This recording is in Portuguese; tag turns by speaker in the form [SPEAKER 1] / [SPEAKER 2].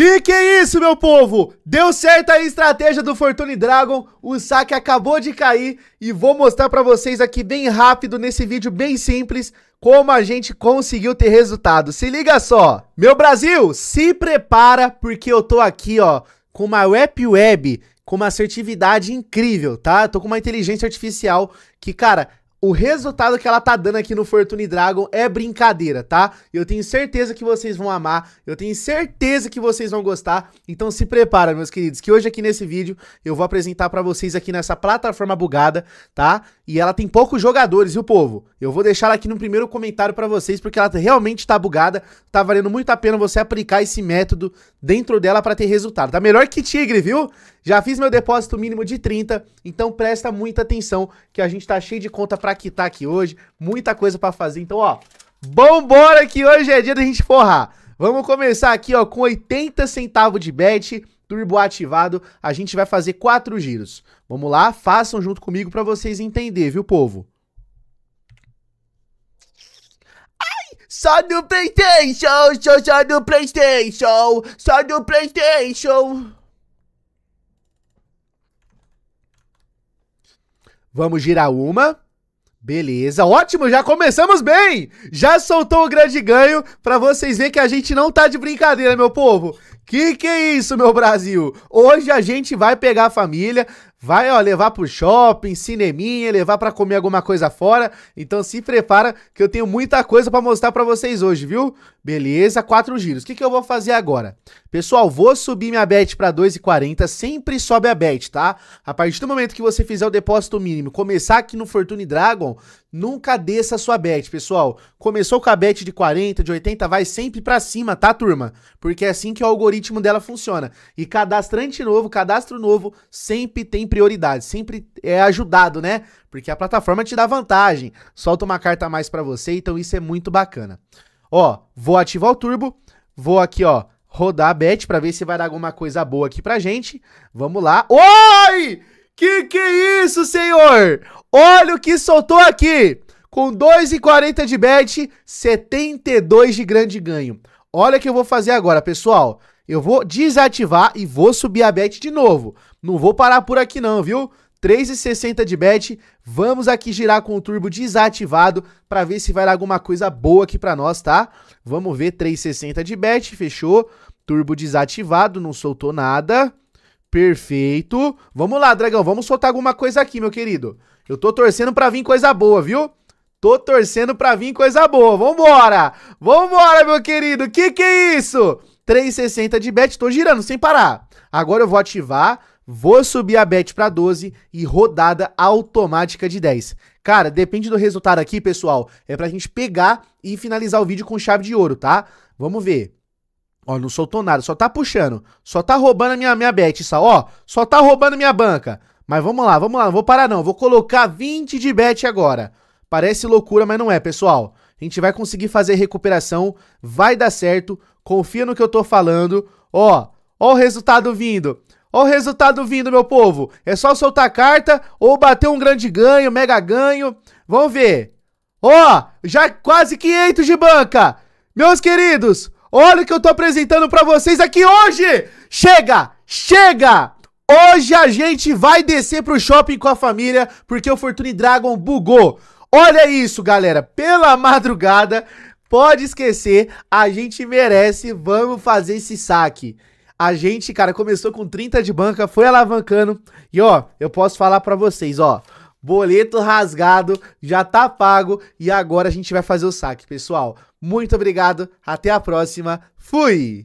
[SPEAKER 1] Que que é isso, meu povo? Deu certo a estratégia do Fortune Dragon, o saque acabou de cair e vou mostrar para vocês aqui bem rápido, nesse vídeo bem simples, como a gente conseguiu ter resultado. Se liga só! Meu Brasil, se prepara porque eu tô aqui, ó, com uma Web Web com uma assertividade incrível, tá? tô com uma inteligência artificial que, cara, o resultado que ela tá dando aqui no Fortune Dragon é brincadeira, tá? Eu tenho certeza que vocês vão amar, eu tenho certeza que vocês vão gostar. Então se prepara, meus queridos, que hoje aqui nesse vídeo eu vou apresentar pra vocês aqui nessa plataforma bugada, tá? E ela tem poucos jogadores, viu, povo? Eu vou deixar aqui no primeiro comentário pra vocês, porque ela realmente tá bugada. Tá valendo muito a pena você aplicar esse método dentro dela pra ter resultado. Tá melhor que Tigre, viu? Já fiz meu depósito mínimo de 30, então presta muita atenção que a gente tá cheio de conta pra quitar aqui hoje, muita coisa pra fazer. Então, ó, vambora que hoje é dia da gente forrar. Vamos começar aqui, ó, com 80 centavos de bet, turbo ativado, a gente vai fazer quatro giros. Vamos lá, façam junto comigo pra vocês entender, viu, povo? Só do PlayStation, só, só do PlayStation, só do PlayStation. Vamos girar uma. Beleza, ótimo, já começamos bem! Já soltou o grande ganho para vocês verem que a gente não tá de brincadeira, meu povo. Que que é isso, meu Brasil? Hoje a gente vai pegar a família, vai ó, levar pro shopping, cineminha, levar para comer alguma coisa fora. Então se prepara que eu tenho muita coisa para mostrar para vocês hoje, viu? Beleza, quatro giros. O que, que eu vou fazer agora? Pessoal, vou subir minha bet para 2,40. Sempre sobe a bet, tá? A partir do momento que você fizer o depósito mínimo, começar aqui no Fortune Dragon, nunca desça a sua bet, pessoal. Começou com a bet de 40, de 80, vai sempre para cima, tá, turma? Porque é assim que o algoritmo dela funciona. E cadastrante novo, cadastro novo, sempre tem prioridade, sempre é ajudado, né? Porque a plataforma te dá vantagem, solta uma carta a mais para você, então isso é muito bacana. Ó, vou ativar o turbo, vou aqui, ó, rodar a bet pra ver se vai dar alguma coisa boa aqui pra gente. Vamos lá. Oi! Que que é isso, senhor? Olha o que soltou aqui! Com 2,40 de bet, 72 de grande ganho. Olha o que eu vou fazer agora, pessoal. Eu vou desativar e vou subir a bet de novo. Não vou parar por aqui não, viu? 3,60 de bet. Vamos aqui girar com o turbo desativado para ver se vai dar alguma coisa boa aqui para nós, tá? Vamos ver 3,60 de bet, fechou? Turbo desativado, não soltou nada. Perfeito. Vamos lá, dragão, vamos soltar alguma coisa aqui, meu querido. Eu tô torcendo para vir coisa boa, viu? Tô torcendo pra vir coisa boa. Vambora! Vambora, meu querido! Que que é isso? 3,60 de bet, tô girando sem parar. Agora eu vou ativar Vou subir a bet para 12 e rodada automática de 10. Cara, depende do resultado aqui, pessoal. É pra gente pegar e finalizar o vídeo com chave de ouro, tá? Vamos ver. Ó, não soltou nada, só tá puxando. Só tá roubando a minha, minha bet, só, ó. Só tá roubando minha banca. Mas vamos lá, vamos lá, não vou parar não. Vou colocar 20 de bet agora. Parece loucura, mas não é, pessoal. A gente vai conseguir fazer recuperação, vai dar certo. Confia no que eu tô falando. Ó, ó o resultado vindo. Olha o resultado vindo, meu povo. É só soltar a carta ou bater um grande ganho, mega ganho. Vamos ver. Ó, já quase 500 de banca. Meus queridos, olha o que eu tô apresentando para vocês aqui hoje. Chega, chega. Hoje a gente vai descer pro shopping com a família porque o Fortune Dragon bugou. Olha isso, galera. Pela madrugada, pode esquecer, a gente merece. Vamos fazer esse saque. A gente, cara, começou com 30 de banca, foi alavancando. E ó, eu posso falar para vocês, ó, boleto rasgado já tá pago e agora a gente vai fazer o saque, pessoal. Muito obrigado, até a próxima. Fui.